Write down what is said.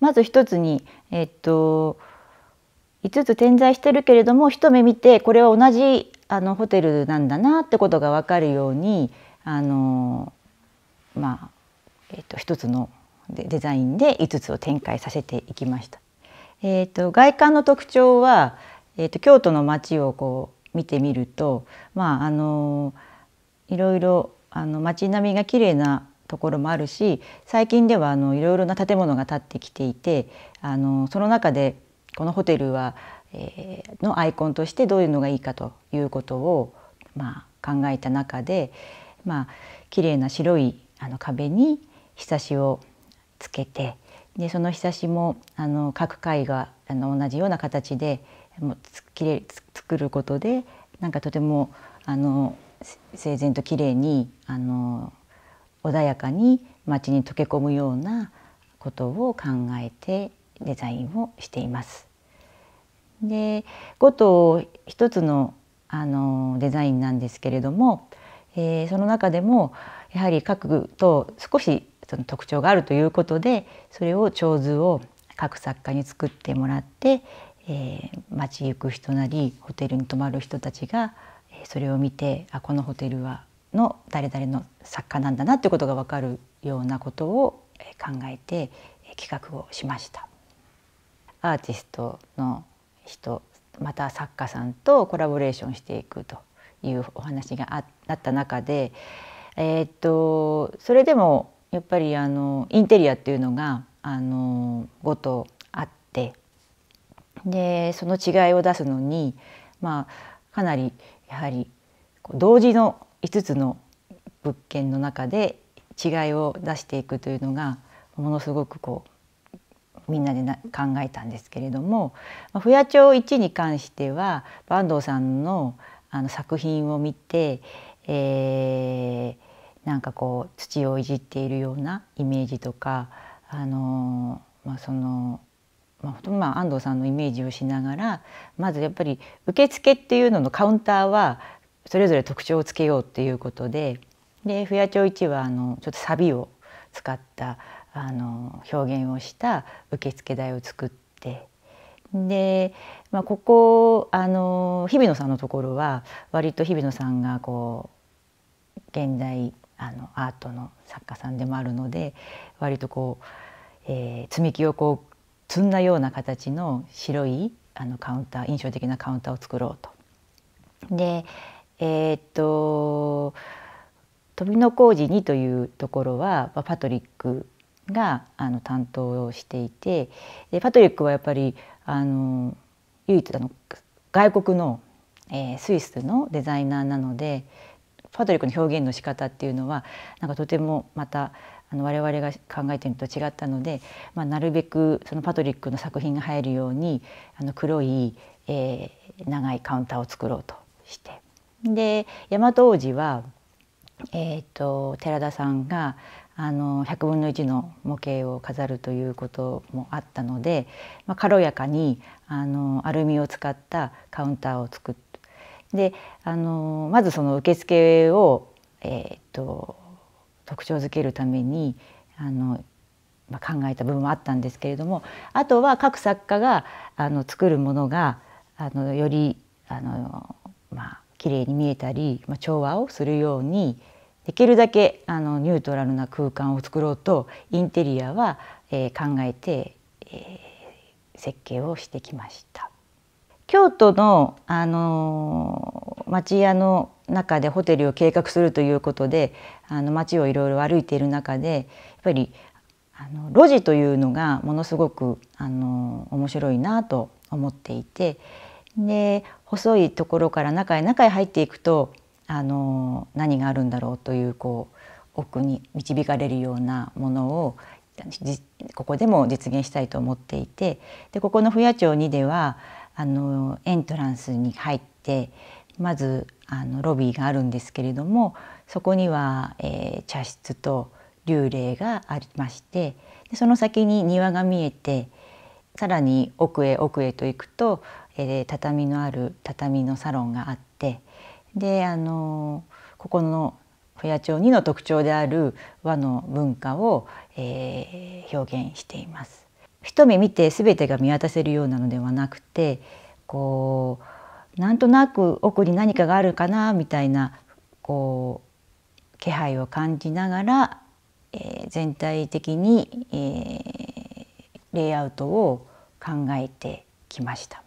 まず一つに、えっと、5つ点在してるけれども一目見てこれは同じあのホテルなんだなってことが分かるようにあの、まあえっと、一つのデザインで5つを展開させていきました。えっと、外観の特徴は、えっと、京都の街をこう見てみると、まあ、あのいろいろあの街並みが綺麗なところもあるし最近ではあのいろいろな建物が建ってきていてあのその中でこのホテルは、えー、のアイコンとしてどういうのがいいかということを、まあ、考えた中で、まあ綺麗な白いあの壁にひさしをつけてでそのひさしもあの各階があの同じような形でもうつきれ作ることでなんかとてもあの整然と綺麗にあの穏やかに街に溶け込むようなことを考えてデザインをしています。で5と一つのあのデザインなんですけれども、えー、その中でもやはり各と少しその特徴があるということでそれを長図を各作家に作ってもらって、えー、街行く人なりホテルに泊まる人たちがそれを見てあこのホテルはの誰々の作家なんだなっていうことが分かるようなことを考えて企画をしました。アーティストの人また作家さんとコラボレーションしていくというお話があった中で、えー、っとそれでもやっぱりあのインテリアっていうのがあのごとあってでその違いを出すのに、まあ、かなりやはり同時の5つの物件の中で違いを出していくというのがものすごくこうみんなでな考えたんですけれども「不夜町1」に関しては坂東さんのあの作品を見て、えー、なんかこう土をいじっているようなイメージとかあのまあその。まあ、まあ安藤さんのイメージをしながらまずやっぱり受付っていうののカウンターはそれぞれ特徴をつけようっていうことでで不夜町1はあのちょっとサビを使ったあの表現をした受付台を作ってで、まあ、ここあの日比野さんのところは割と日比野さんがこう現代あのアートの作家さんでもあるので割とこう、えー、積み木をこう積んだような形の白いあのカウンター印象的なカウンターを作ろうと。でえー、っと富野小路にというところはパトリックがあの担当をしていてでパトリックはやっぱりあの唯一あの外国の、えー、スイスのデザイナーなのでパトリックの表現の仕方っていうのはなんかとてもまたあの我々が考えているのと違ったので、まあ、なるべくそのパトリックの作品が入るようにあの黒い、えー、長いカウンターを作ろうとして。で大和王子は、えーと、寺田さんがあの100分の1の模型を飾るということもあったので、まあ、軽やかにあのアルミを使ったカウンターを作ってであのまずその受付を、えーと、と特徴づけるためにあの、まあ、考えた部分もあったんですけれどもあとは各作家があの作るものがあのよりあの、まあ、綺麗に見えたり、まあ、調和をするようにできるだけあのニュートラルな空間を作ろうとインテリアは、えー、考えて、えー、設計をしてきました。京都の、あのー、町屋の中でホテルを計画するということであの町をいろいろ歩いている中でやっぱりあの路地というのがものすごく、あの面白いなと思っていて。で細いところから中へ中へ入っていくとあの何があるんだろうというこう奥に導かれるようなものをここでも実現したいと思っていてでここの不夜町にではあのエントランスに入ってまずあのロビーがあるんですけれどもそこには、えー、茶室と幽霊がありましてでその先に庭が見えてさらに奥へ奥へと行くとえー、畳のある畳のサロンがあってであのここの小屋町2の特徴である和の文化を、えー、表現しています。一目見て全てが見渡せるようなのではなくてこうなんとなく奥に何かがあるかなみたいなこう気配を感じながら、えー、全体的に、えー、レイアウトを考えてきました。